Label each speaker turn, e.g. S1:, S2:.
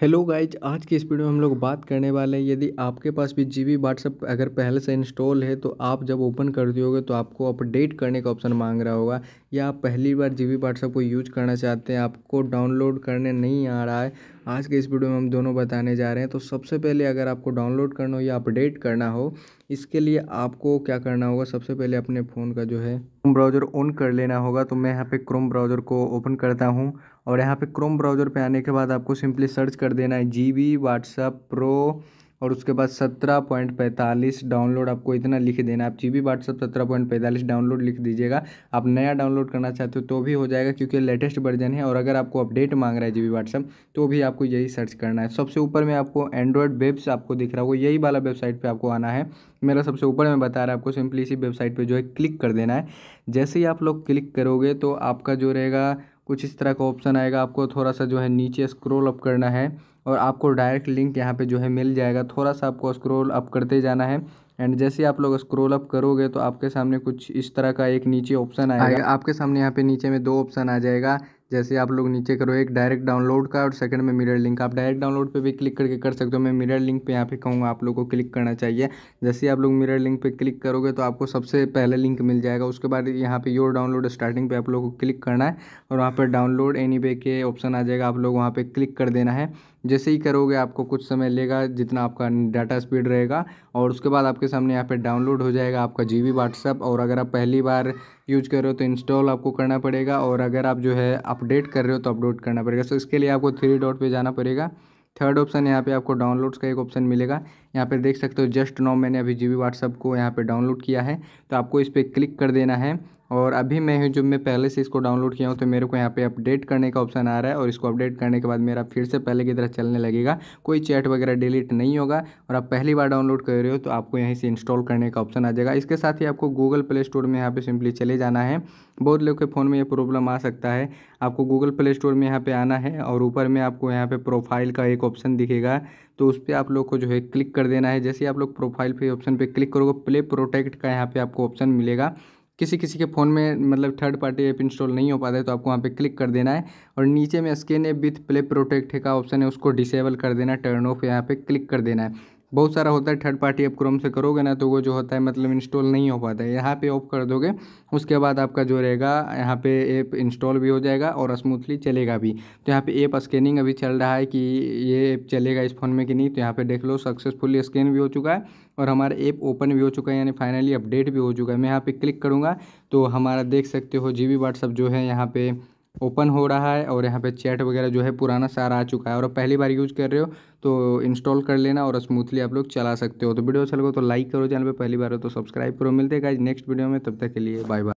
S1: hello guys आज की इस वीडियो में हम लोग बात करने वाले हैं यदि आपके पास भी जी बी व्हाट्सअप अगर पहले से इंस्टॉल है तो आप जब ओपन कर दियोगे तो आपको अपडेट करने का ऑप्शन मांग रहा होगा या आप पहली बार जी बी व्हाट्सअप को यूज करना चाहते हैं आपको डाउनलोड करने नहीं आ रहा है आज के इस वीडियो में हम दोनों बताने जा रहे हैं तो सबसे पहले अगर आपको डाउनलोड करना हो या अपडेट करना हो इसके लिए आपको क्या करना होगा सबसे पहले अपने फ़ोन का जो है क्रोम ब्राउज़र ऑन कर लेना होगा तो मैं यहाँ पे क्रोम ब्राउज़र को ओपन करता हूँ और यहाँ पे क्रोम ब्राउज़र पे आने के बाद आपको सिंपली सर्च कर देना है जी बी व्हाट्सअप प्रो और उसके बाद सत्रह पॉइंट पैंतालीस डाउनलोड आपको इतना लिख देना आप जी बी व्हाट्सअप सत्रह पॉइंट पैंतालीस डाउनलोड लिख दीजिएगा आप नया डाउनलोड करना चाहते हो तो भी हो जाएगा क्योंकि लेटेस्ट वर्जन है और अगर आपको अपडेट मांग रहा है जी बी व्हाट्सअप तो भी आपको यही सर्च करना है सबसे ऊपर में आपको एंड्रॉयड वेब्स आपको दिख रहा होगा यही वाला वेबसाइट पर आपको आना है मेरा सबसे ऊपर में बता रहा है आपको सिंपली इसी वेबसाइट पर जो है क्लिक कर देना है जैसे ही आप लोग क्लिक करोगे तो आपका जो रहेगा कुछ इस तरह का ऑप्शन आएगा आपको थोड़ा सा जो है नीचे स्क्रोल अप करना है और आपको डायरेक्ट लिंक यहाँ पे जो है मिल जाएगा थोड़ा सा आपको स्क्रॉल अप करते जाना है एंड जैसे आप लोग स्क्रोल अप करोगे तो आपके सामने कुछ इस तरह का एक नीचे ऑप्शन आएगा आपके सामने यहाँ पे नीचे में दो ऑप्शन आ जाएगा जैसे आप लोग नीचे करो एक डायरेक्ट डाउनलोड का और सेकंड में मिरर लिंक आप डायरेक्ट डाउनलोड पे भी क्लिक करके कर सकते हो मैं मिरर लिंक पे यहाँ पे कहूँगा आप लोगों को क्लिक करना चाहिए जैसे आप लोग मिरर लिंक पे क्लिक करोगे तो आपको सबसे पहले लिंक मिल जाएगा उसके बाद यहाँ पे योर डाउनलोड स्टार्टिंग पे आप लोग को क्लिक करना है और वहाँ पर डाउनलोड एनी वे के ऑप्शन आ जाएगा आप लोग वहाँ पर क्लिक कर देना है जैसे ही करोगे आपको कुछ समय लेगा जितना आपका डाटा स्पीड रहेगा और उसके बाद आपके सामने यहाँ पर डाउनलोड हो जाएगा आपका जी बी व्हाट्सएप और अगर आप पहली बार यूज कर रहे हो तो इंस्टॉल आपको करना पड़ेगा और अगर आप जो है अपडेट कर रहे हो तो अपडेट करना पड़ेगा सो so, इसके लिए आपको थ्री डॉट पे जाना पड़ेगा थर्ड ऑप्शन यहाँ पे आपको डाउनलोड्स का एक ऑप्शन मिलेगा यहाँ पे देख सकते हो जस्ट नाउ मैंने अभी जी बी व्हाट्सअप को यहाँ पे डाउनलोड किया है तो आपको इस पर क्लिक कर देना है और अभी मैं हूँ जब मैं पहले से इसको डाउनलोड किया हूँ तो मेरे को यहाँ पे अपडेट करने का ऑप्शन आ रहा है और इसको अपडेट करने के बाद मेरा फिर से पहले की तरह चलने लगेगा कोई चैट वगैरह डिलीट नहीं होगा और आप पहली बार डाउनलोड कर रहे हो तो आपको यहीं से इंस्टॉल करने का ऑप्शन आ जाएगा इसके साथ ही आपको गूगल प्ले स्टोर में यहाँ पर सिंपली चले जाना है बहुत लोग के फ़ोन में ये प्रॉब्लम आ सकता है आपको गूगल प्ले स्टोर में यहाँ पर आना है और ऊपर में आपको यहाँ पर प्रोफाइल का एक ऑप्शन दिखेगा तो उस पर आप लोग को जो है क्लिक कर देना है जैसे आप लोग प्रोफाइल पे ऑप्शन पे क्लिक करोगे प्ले प्रोटेक्ट का यहाँ पे आपको ऑप्शन मिलेगा किसी किसी के फ़ोन में मतलब थर्ड पार्टी ऐप इंस्टॉल नहीं हो पाता है तो आपको वहाँ पे क्लिक कर देना है और नीचे में scan app with Play Protect का ऑप्शन है उसको डिसेबल कर देना टर्न ऑफ यहाँ पे क्लिक कर देना है बहुत सारा होता है थर्ड पार्टी आप क्रोम से करोगे ना तो वो जो होता है मतलब इंस्टॉल नहीं हो पाता है यहाँ पे ऑफ कर दोगे उसके बाद आपका जो रहेगा यहाँ पे ऐप इंस्टॉल भी हो जाएगा और स्मूथली चलेगा भी तो यहाँ पे ऐप स्कैनिंग अभी चल रहा है कि ये ऐप चलेगा इस फ़ोन में कि नहीं तो यहाँ पर देख लो सक्सेसफुली स्कैन भी हो चुका है और हमारा ऐप ओपन भी हो चुका है यानी फाइनली अपडेट भी हो चुका है मैं यहाँ पर क्लिक करूँगा तो हमारा देख सकते हो जी व्हाट्सअप जो है यहाँ पर ओपन हो रहा है और यहाँ पे चैट वगैरह जो है पुराना सारा आ चुका है और पहली बार यूज़ कर रहे हो तो इंस्टॉल कर लेना और स्मूथली आप लोग चला सकते हो तो वीडियो अच्छा लगे तो लाइक करो चैनल पे पहली बार हो तो सब्सक्राइब करो मिलते हैं गाइज नेक्स्ट वीडियो में तब तक के लिए बाय बाय